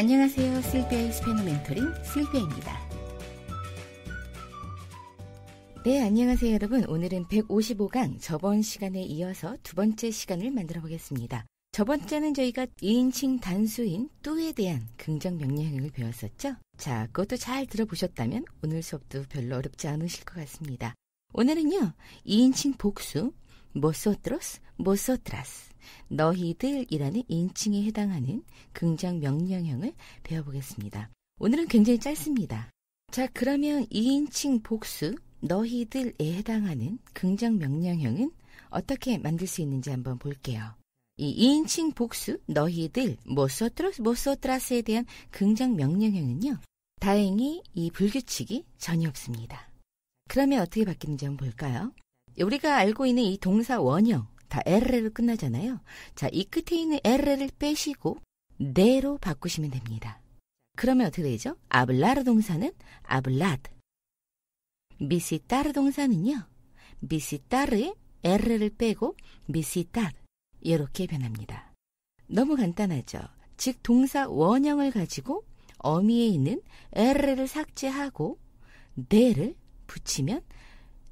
안녕하세요. 실비아의 스페노 멘토링 실비아입니다. 네, 안녕하세요 여러분. 오늘은 155강 저번 시간에 이어서 두 번째 시간을 만들어 보겠습니다. 저번째는 저희가 2인칭 단수인 뚜에 대한 긍정 명령을 배웠었죠? 자, 그것도 잘 들어보셨다면 오늘 수업도 별로 어렵지 않으실 것 같습니다. 오늘은요, 2인칭 복수, 모소트로스, 모소트라스 너희들이라는 인칭에 해당하는 긍정 명령형을 배워보겠습니다. 오늘은 굉장히 짧습니다. 자, 그러면 2인칭 복수 너희들에 해당하는 긍정 명령형은 어떻게 만들 수 있는지 한번 볼게요. 이 2인칭 복수 너희들 모소트로스 뭐 모소트라스에 뭐 대한 긍정 명령형은요. 다행히 이 불규칙이 전혀 없습니다. 그러면 어떻게 바뀌는지 한번 볼까요? 우리가 알고 있는 이 동사 원형, 다엘레로 끝나잖아요. 자, 이 끝에 있는 엘레를 빼시고 네로 바꾸시면 됩니다. 그러면 어떻게 되죠? 아블라르 동사는 아블라드. 미시따르 동사는요. 미시따르의엘레를 빼고 미시따르 이렇게 변합니다. 너무 간단하죠. 즉 동사 원형을 가지고 어미에 있는 엘레를 삭제하고 네를 붙이면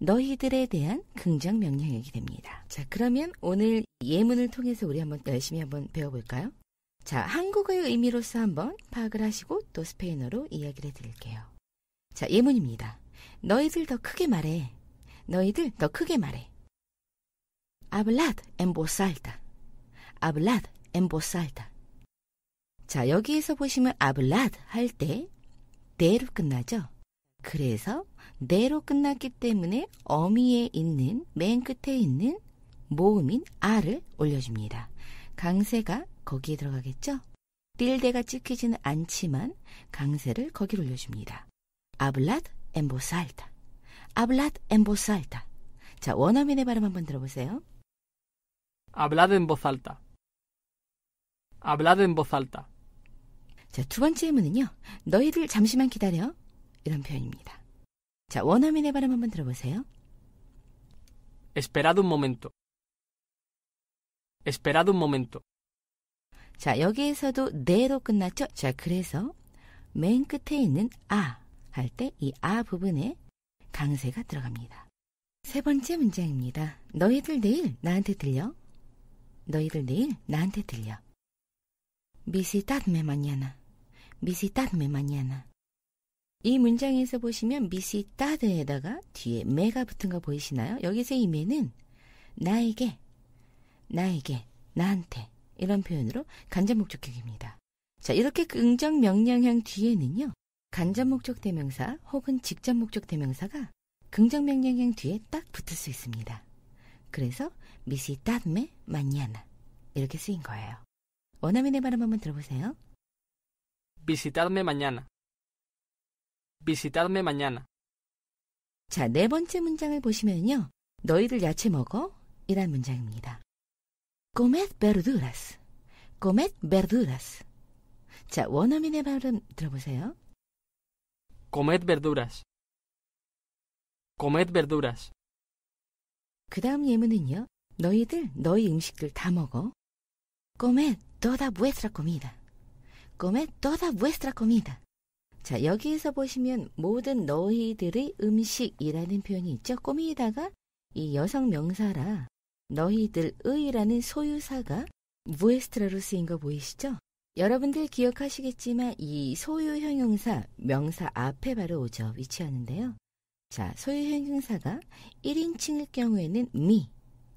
너희들에 대한 긍정 명령이 됩니다. 자, 그러면 오늘 예문을 통해서 우리 한번 열심히 한번 배워볼까요? 자, 한국어의 의미로서 한번 파악을 하시고 또 스페인어로 이야기를 해드릴게요. 자, 예문입니다. 너희들 더 크게 말해. 너희들 더 크게 말해. Hablad en voz alta. Hablad en voz alta. 자, 여기에서 보시면 hablad 할때 대로 끝나죠? 그래서 내로 끝났기 때문에 어미에 있는 맨 끝에 있는 모음인 아를 올려줍니다. 강세가 거기에 들어가겠죠? 띨대가 찍히지는 않지만 강세를 거기로 올려줍니다. 아블라드 엠보살타. 아블라드 엠보살타. 자, 원어민의 발음 한번 들어보세요. 아블라드 엠보살 n voz alta. h 자, 두 번째 문은요. 너희들 잠시만 기다려. 이런 표현입니다. 자, 원어민의 발음 한번 들어보세요. Esperad un momento. Esperad un momento. 자, 여기에서도 네로 끝났죠? 자, 그래서 맨 끝에 있는 아할때이아 아 부분에 강세가 들어갑니다. 세 번째 문장입니다. 너희들 내일 나한테 들려? 너희들 내일 나한테 들려. Visitadme mañana. v 이 문장에서 보시면 미시 따드에다가 뒤에 매가 붙은 거 보이시나요? 여기서 이매는 나에게, 나에게, 나한테 이런 표현으로 간접목적격입니다. 자, 이렇게 긍정 명령형 뒤에는요. 간접 목적 대명사 혹은 직접 목적 대명사가 긍정 명령형 뒤에 딱 붙을 수 있습니다. 그래서 미시 따드메 마니아나 이렇게 쓰인 거예요. 원어민의 발음 한번 들어보세요. 미시 s i t 마니아나. Visitadme mañana. 자, 네 번째 문장을 보시면요. 너희들 야채 먹어? 이란 문장입니다. Comed verduras. Comed verduras. 자, 원어민의 발음 들어보세요. Comed verduras. Comed verduras. 그 다음 예문은요. 너희들 너희 음식들 다 먹어. Comed toda vuestra comida. Comed toda vuestra comida. 자, 여기에서 보시면 모든 너희들의 음식이라는 표현이 있죠. 꼬미에다가 이 여성 명사라 너희들의라는 소유사가 무에스트라로 쓰인 거 보이시죠? 여러분들 기억하시겠지만 이 소유 형용사 명사 앞에 바로 오죠. 위치하는데요. 자, 소유 형용사가 1인칭일 경우에는 미.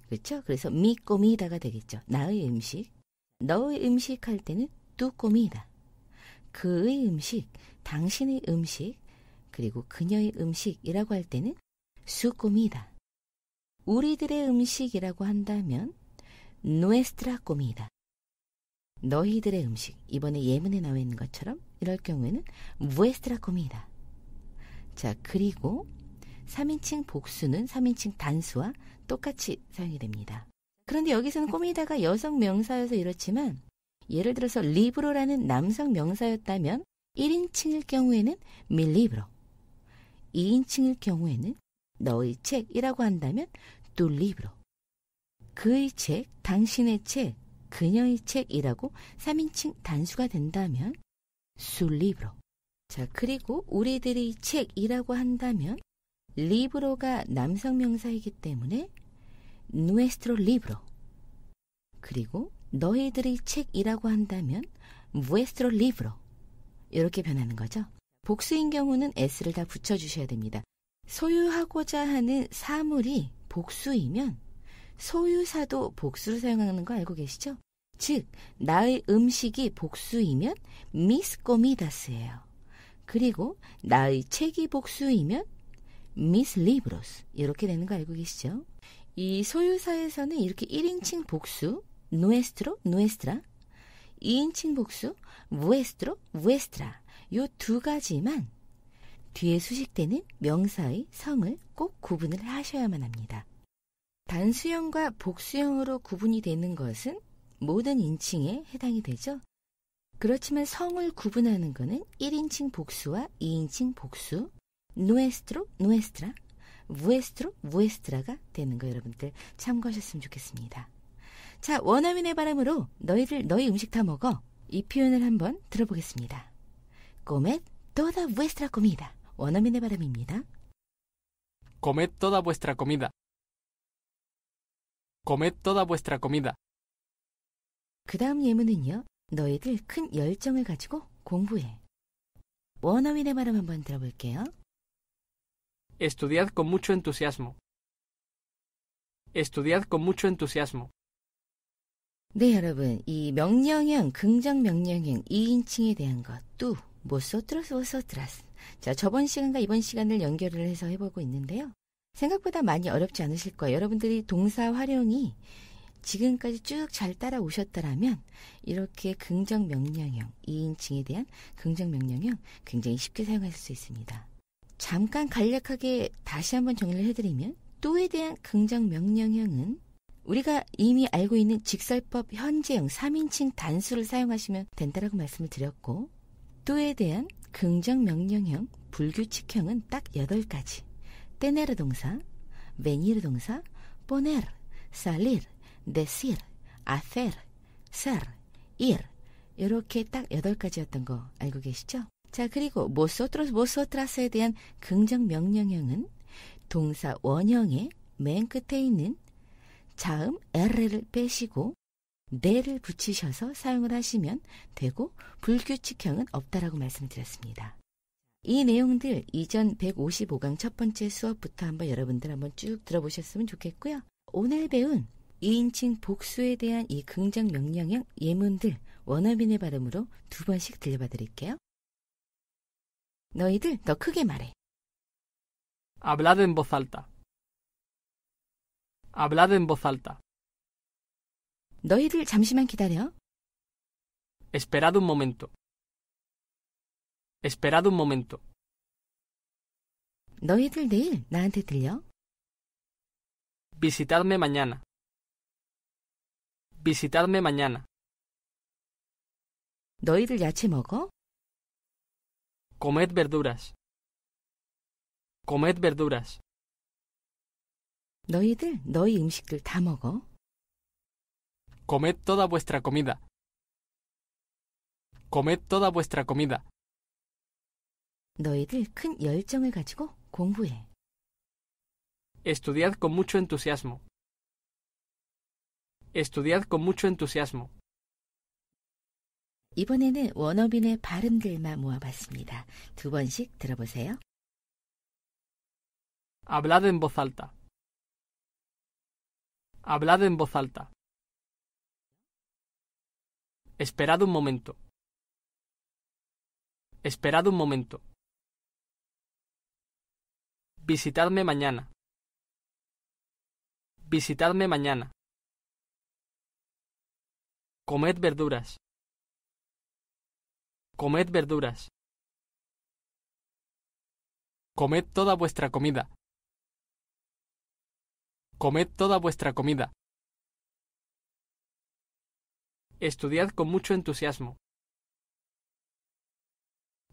그렇죠? 그래서 미 꼬미다가 되겠죠. 나의 음식. 너의 음식 할 때는 뚜 꼬미다. 그의 음식, 당신의 음식, 그리고 그녀의 음식이라고 할 때는 수꼬미다. 우리들의 음식이라고 한다면 누에스트라 꼬미다. 너희들의 음식, 이번에 예문에 나와 있는 것처럼 이럴 경우에는 무에스트라 꼬미다. 자, 그리고 3인칭 복수는 3인칭 단수와 똑같이 사용이 됩니다. 그런데 여기서는 꼬미다가 여성 명사여서 이렇지만 예를 들어서 리브로라는 남성 명사였다면 1인칭일 경우에는 밀리브로, 2인칭일 경우에는 너의 책이라고 한다면 또 리브로, 그의 책, 당신의 책, 그녀의 책이라고 3인칭 단수가 된다면 술 리브로. 자, 그리고 우리들의 책이라고 한다면 리브로가 남성 명사이기 때문에 누에스트로 리브로. 그리고 너희들이 책이라고 한다면 vuestro libro 이렇게 변하는 거죠. 복수인 경우는 s를 다 붙여주셔야 됩니다. 소유하고자 하는 사물이 복수이면 소유사도 복수로 사용하는 거 알고 계시죠? 즉, 나의 음식이 복수이면 mis comidas예요. 그리고 나의 책이 복수이면 mis libros 이렇게 되는 거 알고 계시죠? 이 소유사에서는 이렇게 1인칭 복수, nuestro, nuestra, 2인칭 복수 vuestro, vuestra 요 두 가지만 뒤에 수식되는 명사의 성을 꼭 구분을 하셔야만 합니다. 단수형과 복수형으로 구분이 되는 것은 모든 인칭에 해당이 되죠. 그렇지만 성을 구분하는 것은 1인칭 복수와 2인칭 복수, nuestro, nuestra, vuestro, vuestra가 되는 거 여러분들 참고하셨으면 좋겠습니다. 자, 원어민의 바람으로 너희들 너희 음식 다 먹어. 이 표현을 한번 들어보겠습니다. Comed toda vuestra comida. 원어민의 바람입니다. Comed toda vuestra comida. Comed toda vuestra comida. 그 다음 예문은요. 너희들 큰 열정을 가지고 공부해. 원어민의 발음 한번 들어볼게요. Estudiad con mucho entusiasmo. Estudiad con mucho entusiasmo. 네, 여러분. 이 명령형, 긍정 명령형 2인칭에 대한 것도 못소트러스 못소트러스. 자, 저번 시간과 이번 시간을 연결을 해서 해보고 있는데요. 생각보다 많이 어렵지 않으실 거예요. 여러분들이 동사 활용이 지금까지 쭉 잘 따라오셨더라면 이렇게 긍정 명령형 2인칭에 대한 긍정 명령형 굉장히 쉽게 사용하실수 있습니다. 잠깐 간략하게 다시 한번 정리를 해드리면 또에 대한 긍정 명령형은 우리가 이미 알고 있는 직설법 현재형 3인칭 단수를 사용하시면 된다라고 말씀을 드렸고 또에 대한 긍정 명령형 불규칙형은 딱 8가지. 떼네르 동사, 베니르 동사, 보네르, 살리르, 데시르, 아페르, 세르, 일 이렇게 딱 8가지였던 거 알고 계시죠? 자, 그리고 모소트로스 모소트라스에 대한 긍정 명령형은 동사 원형의 맨 끝에 있는 자음 r를 빼시고 내를 붙이셔서 사용을 하시면 되고 불규칙형은 없다라고 말씀드렸습니다. 이 내용들 이전 155강 첫 번째 수업부터 한번 여러분들 한번 쭉 들어보셨으면 좋겠고요. 오늘 배운 2인칭 복수에 대한 이 긍정 명령형 예문들 원어민의 발음으로 두 번씩 들려봐 드릴게요. 너희들 더 크게 말해. Hablad en voz alta. Hablad en voz alta. 너희들 잠시만 기다려. Esperad un momento. Esperad un momento. 너희들 내일 나한테 Visitadme mañana. Visitadme mañana. 너희들 Comed verduras. Comed verduras. 너희들 너희 음식들 다 먹어. Comed toda vuestra comida. Comed toda vuestra comida. 너희들 큰 열정을 가지고 공부해. Estudiad con mucho entusiasmo. Estudiad con mucho entusiasmo. 이번에는 원어민의 발음들만 모아봤습니다. 두 번씩 들어보세요. Hablad en voz alta. Hablad en voz alta. Esperad un momento. Esperad un momento. Visitadme mañana. Visitadme mañana. Comed verduras. Comed verduras. Comed toda vuestra comida. comed toda vuestra comida. Estudiad con mucho entusiasmo.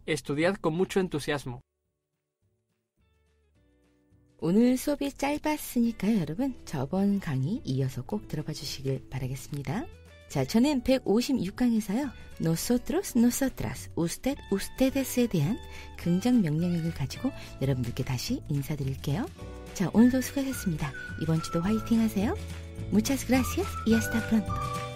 Estudiad con mucho entusiasmo. 오늘 수업이 짧았으니까요, 여러분. 저번 강의 이어서 꼭 들어봐 주시길 바라겠습니다. 자, 저는 156강에서요. Nosotros, nosotras, usted, ustedes에 대한 긍정 명령력을 가지고 여러분들께 다시 인사드릴게요. 자, 오늘도 수고하셨습니다. 이번 주도 화이팅 하세요. Muchas gracias y hasta pronto.